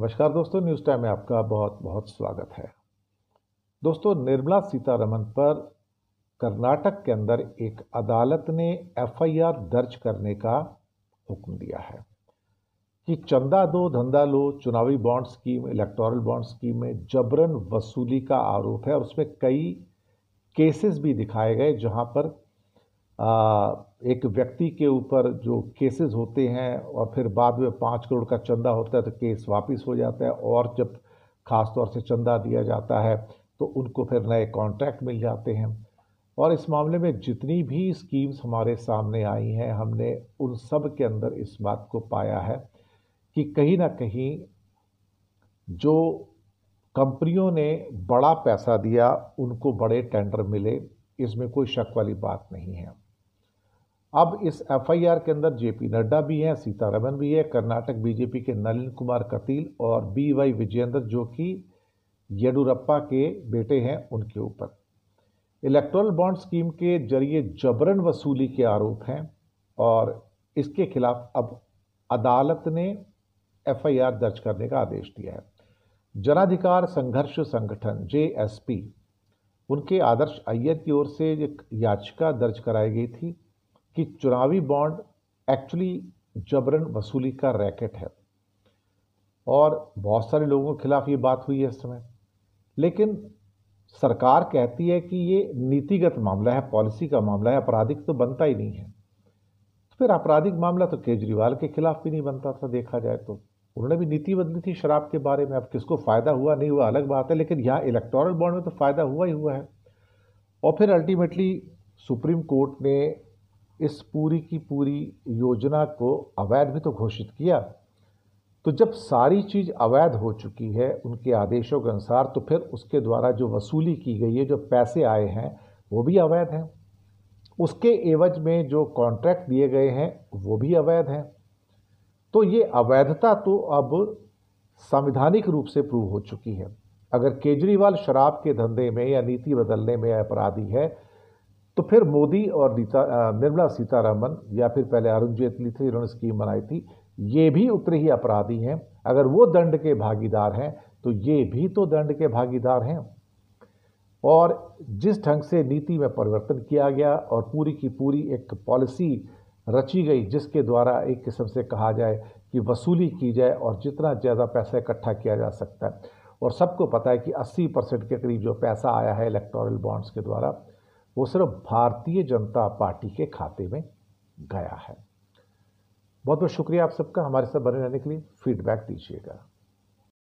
नमस्कार दोस्तों news time में आपका बहुत बहुत स्वागत है दोस्तों निर्मला सीतारमन पर कर्नाटक के अंदर एक अदालत ने एफआईआर दर्ज करने का हुक्म दिया है कि चंदा दो धंधा लो चुनावी bond scheme electoral bond scheme में जबरन वसूली का आरोप है और उसमें कई केसेस भी दिखाए गए जहां पर एक व्यक्ति के ऊपर जो केसेस होते हैं और फिर बाद में पाँच करोड़ का चंदा होता है तो केस वापस हो जाता है और जब ख़ास तौर से चंदा दिया जाता है तो उनको फिर नए कॉन्ट्रैक्ट मिल जाते हैं और इस मामले में जितनी भी स्कीम्स हमारे सामने आई हैं हमने उन सब के अंदर इस बात को पाया है कि कहीं ना कहीं जो कंपनियों ने बड़ा पैसा दिया उनको बड़े टेंडर मिले इसमें कोई शक वाली बात नहीं है अब इस एफआईआर के अंदर जेपी नड्डा भी हैं सीतारमन भी है कर्नाटक बीजेपी के नलिन कुमार कतील और बी वाई विजयेंद्र जो कि येडुरप्पा के बेटे हैं उनके ऊपर इलेक्ट्रल बॉन्ड स्कीम के जरिए जबरन वसूली के आरोप हैं और इसके खिलाफ अब अदालत ने एफआईआर दर्ज करने का आदेश दिया है जनाधिकार संघर्ष संगठन जे उनके आदर्श अय्यर की ओर से एक याचिका दर्ज कराई गई थी कि चुनावी बॉन्ड एक्चुअली जबरन वसूली का रैकेट है और बहुत सारे लोगों के खिलाफ ये बात हुई है इस समय लेकिन सरकार कहती है कि ये नीतिगत मामला है पॉलिसी का मामला है आपराधिक तो बनता ही नहीं है तो फिर आपराधिक मामला तो केजरीवाल के खिलाफ भी नहीं बनता था देखा जाए तो उन्होंने भी नीति बदली थी शराब के बारे में अब किसको फ़ायदा हुआ नहीं हुआ अलग बात है लेकिन यहाँ इलेक्टोरल बॉन्ड में तो फ़ायदा हुआ ही हुआ है और फिर अल्टीमेटली सुप्रीम कोर्ट ने इस पूरी की पूरी योजना को अवैध भी तो घोषित किया तो जब सारी चीज़ अवैध हो चुकी है उनके आदेशों के अनुसार तो फिर उसके द्वारा जो वसूली की गई है जो पैसे आए हैं वो भी अवैध हैं उसके एवज में जो कॉन्ट्रैक्ट दिए गए हैं वो भी अवैध हैं तो ये अवैधता तो अब संवैधानिक रूप से प्रूव हो चुकी है अगर केजरीवाल शराब के धंधे में या नीति बदलने में अपराधी है तो फिर मोदी और नीता निर्मला सीतारमन या फिर पहले अरुण जेटली थी ऋण स्कीम बनाई थी ये भी उतने ही अपराधी हैं अगर वो दंड के भागीदार हैं तो ये भी तो दंड के भागीदार हैं और जिस ढंग से नीति में परिवर्तन किया गया और पूरी की पूरी एक पॉलिसी रची गई जिसके द्वारा एक किस्म से कहा जाए कि वसूली की जाए और जितना ज़्यादा पैसा इकट्ठा किया जा सकता है और सबको पता है कि 80 परसेंट के करीब जो पैसा आया है इलेक्टोरल बॉन्ड्स के द्वारा वो सिर्फ भारतीय जनता पार्टी के खाते में गया है बहुत बहुत शुक्रिया आप सबका हमारे साथ बने रहने के लिए फीडबैक दीजिएगा